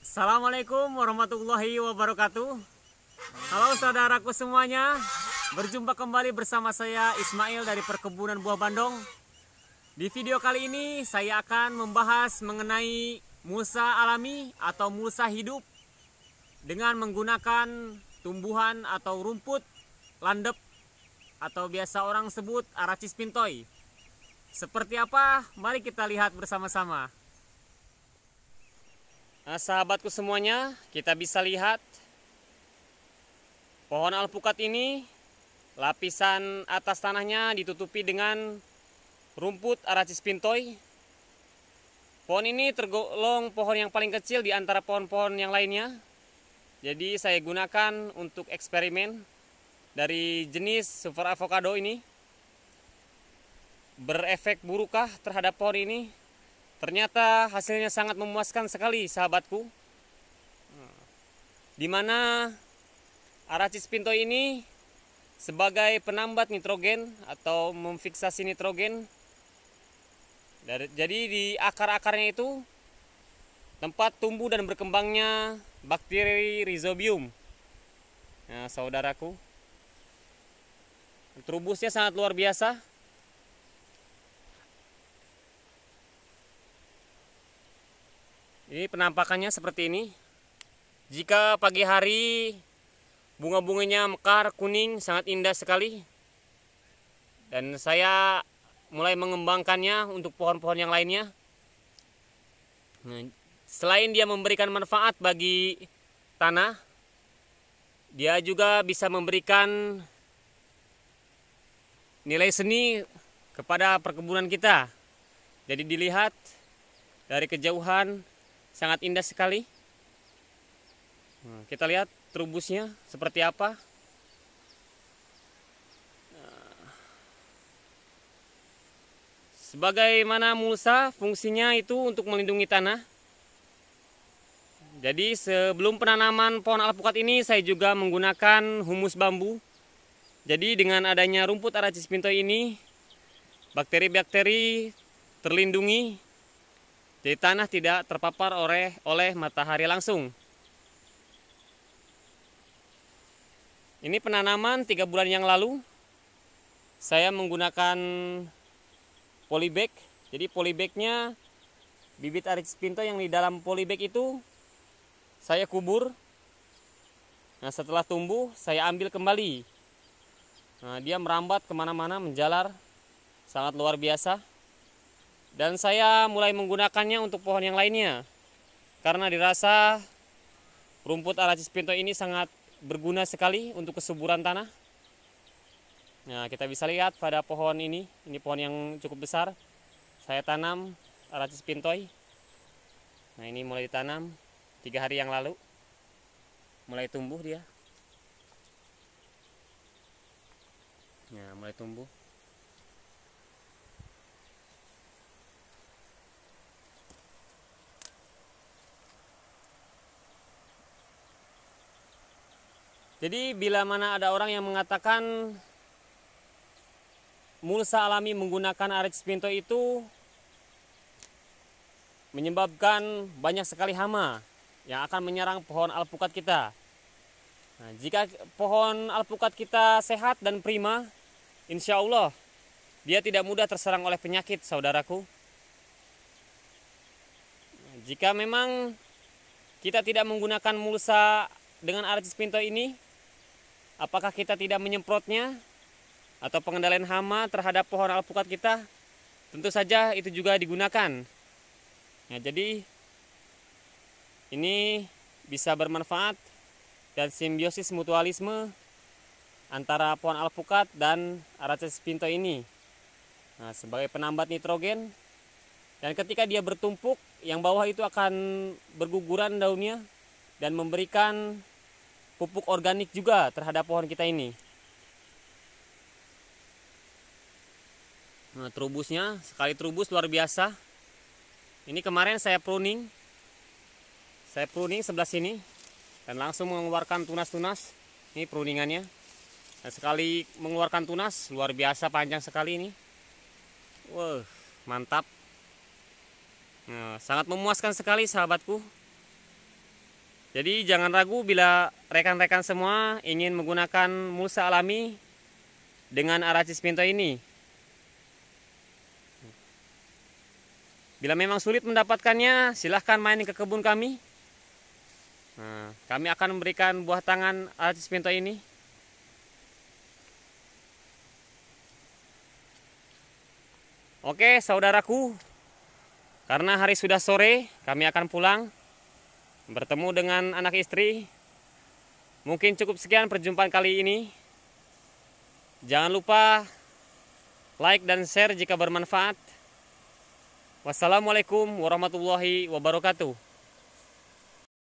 Assalamualaikum warahmatullahi wabarakatuh Halo saudaraku semuanya Berjumpa kembali bersama saya Ismail dari Perkebunan Buah Bandung Di video kali ini saya akan membahas mengenai Musa alami atau Musa hidup Dengan menggunakan tumbuhan atau rumput landep Atau biasa orang sebut aracis pintoi. Seperti apa? Mari kita lihat bersama-sama Nah, sahabatku semuanya, kita bisa lihat pohon alpukat ini lapisan atas tanahnya ditutupi dengan rumput aracis pintoi. Pohon ini tergolong pohon yang paling kecil di antara pohon-pohon yang lainnya. Jadi saya gunakan untuk eksperimen dari jenis super avocado ini. Berefek burukah terhadap pohon ini? Ternyata hasilnya sangat memuaskan sekali sahabatku. Dimana aracis pinto ini sebagai penambat nitrogen atau memfiksasi nitrogen. Jadi di akar-akarnya itu tempat tumbuh dan berkembangnya bakteri rhizobium. Nah, saudaraku, terubusnya sangat luar biasa. Ini penampakannya seperti ini. Jika pagi hari bunga-bunganya mekar kuning sangat indah sekali. Dan saya mulai mengembangkannya untuk pohon-pohon yang lainnya. Nah, selain dia memberikan manfaat bagi tanah, dia juga bisa memberikan nilai seni kepada perkebunan kita. Jadi dilihat dari kejauhan sangat indah sekali nah, kita lihat trubusnya seperti apa Sebagaimana mulsa fungsinya itu untuk melindungi tanah. Jadi sebelum penanaman pohon alpukat ini saya juga menggunakan humus bambu. Jadi dengan adanya rumput aracis pinto ini bakteri-bakteri terlindungi jadi tanah tidak terpapar oleh oleh matahari langsung. Ini penanaman tiga bulan yang lalu. Saya menggunakan polybag. Jadi polybagnya bibit Aris Pinto yang di dalam polybag itu saya kubur. Nah setelah tumbuh saya ambil kembali. Nah dia merambat kemana-mana menjalar sangat luar biasa. Dan saya mulai menggunakannya untuk pohon yang lainnya. Karena dirasa rumput aracis pinto ini sangat berguna sekali untuk kesuburan tanah. Nah, kita bisa lihat pada pohon ini, ini pohon yang cukup besar. Saya tanam aracis pintoi. Nah, ini mulai ditanam tiga hari yang lalu. Mulai tumbuh dia. Nah, mulai tumbuh. Jadi bila mana ada orang yang mengatakan mulsa alami menggunakan arit spinto itu menyebabkan banyak sekali hama yang akan menyerang pohon alpukat kita. Nah, jika pohon alpukat kita sehat dan prima, insya Allah dia tidak mudah terserang oleh penyakit, saudaraku. Nah, jika memang kita tidak menggunakan mulsa dengan arit spinto ini, Apakah kita tidak menyemprotnya atau pengendalian hama terhadap pohon alpukat kita? Tentu saja itu juga digunakan. Nah, jadi ini bisa bermanfaat dan simbiosis mutualisme antara pohon alpukat dan aracis pinto ini. Nah, sebagai penambat nitrogen dan ketika dia bertumpuk, yang bawah itu akan berguguran daunnya dan memberikan pupuk organik juga terhadap pohon kita ini. Nah, terubusnya sekali terubus luar biasa. Ini kemarin saya pruning. Saya pruning sebelah sini dan langsung mengeluarkan tunas-tunas. Ini pruningannya. Dan sekali mengeluarkan tunas luar biasa panjang sekali ini. Wow, mantap. Nah, sangat memuaskan sekali sahabatku. Jadi jangan ragu bila rekan-rekan semua ingin menggunakan mulsa alami dengan aracis pinto ini. Bila memang sulit mendapatkannya, silahkan main ke kebun kami. Nah, kami akan memberikan buah tangan aracis pinto ini. Oke, saudaraku, karena hari sudah sore, kami akan pulang bertemu dengan anak istri. Mungkin cukup sekian perjumpaan kali ini. Jangan lupa like dan share jika bermanfaat. Wassalamualaikum warahmatullahi wabarakatuh.